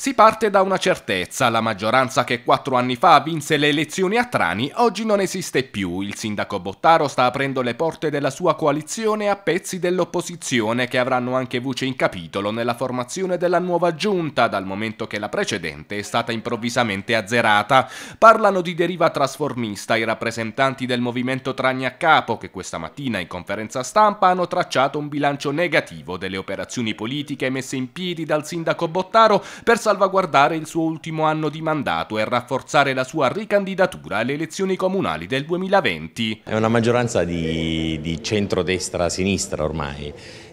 Si parte da una certezza, la maggioranza che quattro anni fa vinse le elezioni a Trani oggi non esiste più, il sindaco Bottaro sta aprendo le porte della sua coalizione a pezzi dell'opposizione che avranno anche voce in capitolo nella formazione della nuova giunta dal momento che la precedente è stata improvvisamente azzerata. Parlano di deriva trasformista i rappresentanti del movimento Trani a capo che questa mattina in conferenza stampa hanno tracciato un bilancio negativo delle operazioni politiche messe in piedi dal sindaco Bottaro per salvare salvaguardare il suo ultimo anno di mandato e rafforzare la sua ricandidatura alle elezioni comunali del 2020. È una maggioranza di, di centrodestra-sinistra ormai,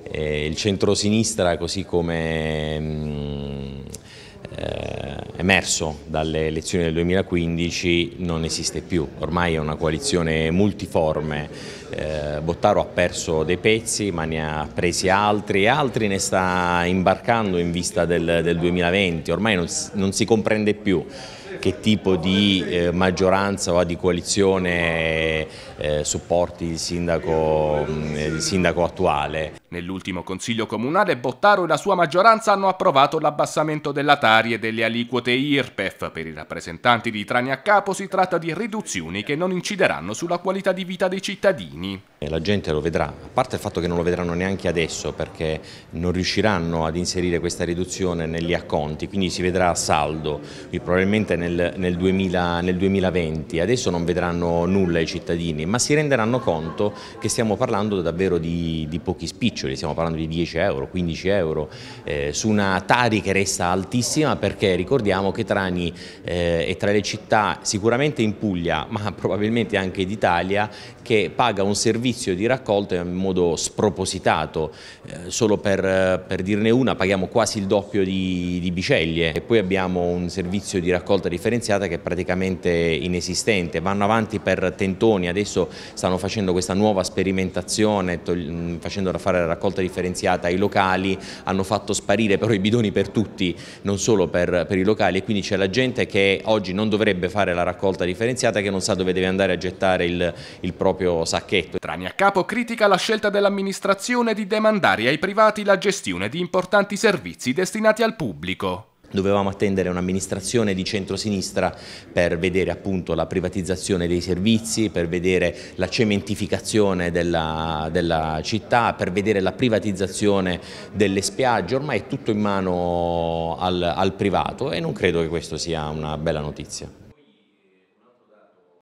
eh, il centrosinistra così come... Mh, mm, emerso dalle elezioni del 2015 non esiste più, ormai è una coalizione multiforme, eh, Bottaro ha perso dei pezzi ma ne ha presi altri e altri ne sta imbarcando in vista del, del 2020, ormai non, non si comprende più che tipo di eh, maggioranza o di coalizione eh, supporti il sindaco, mm, il sindaco attuale. Nell'ultimo consiglio comunale Bottaro e la sua maggioranza hanno approvato l'abbassamento della Tari e delle aliquote IRPEF. Per i rappresentanti di Trani a Capo si tratta di riduzioni che non incideranno sulla qualità di vita dei cittadini. La gente lo vedrà, a parte il fatto che non lo vedranno neanche adesso perché non riusciranno ad inserire questa riduzione negli acconti, quindi si vedrà a saldo, probabilmente nel, nel, 2000, nel 2020. Adesso non vedranno nulla i cittadini, ma ma si renderanno conto che stiamo parlando davvero di, di pochi spiccioli, stiamo parlando di 10 euro, 15 euro, eh, su una Tari che resta altissima perché ricordiamo che Trani eh, è tra le città sicuramente in Puglia, ma probabilmente anche d'Italia, che paga un servizio di raccolta in modo spropositato, eh, solo per, per, dirne una paghiamo quasi il doppio di, di Biceglie e poi abbiamo un servizio di raccolta differenziata che è praticamente inesistente, vanno avanti per tentoni, adesso marzo stanno facendo questa nuova sperimentazione, facendo fare la raccolta differenziata ai locali, hanno fatto sparire però i bidoni per tutti, non solo per, per i locali e quindi c'è la gente che oggi non dovrebbe fare la raccolta differenziata che non sa dove deve andare a gettare il, il proprio sacchetto. Trani a capo critica la scelta dell'amministrazione di demandare ai privati la gestione di importanti servizi destinati al pubblico dovevamo attendere un'amministrazione di centrosinistra per vedere appunto la privatizzazione dei servizi, per vedere la cementificazione della, della città, per vedere la privatizzazione delle spiagge, ormai è tutto in mano al, al privato e non credo che questa sia una bella notizia.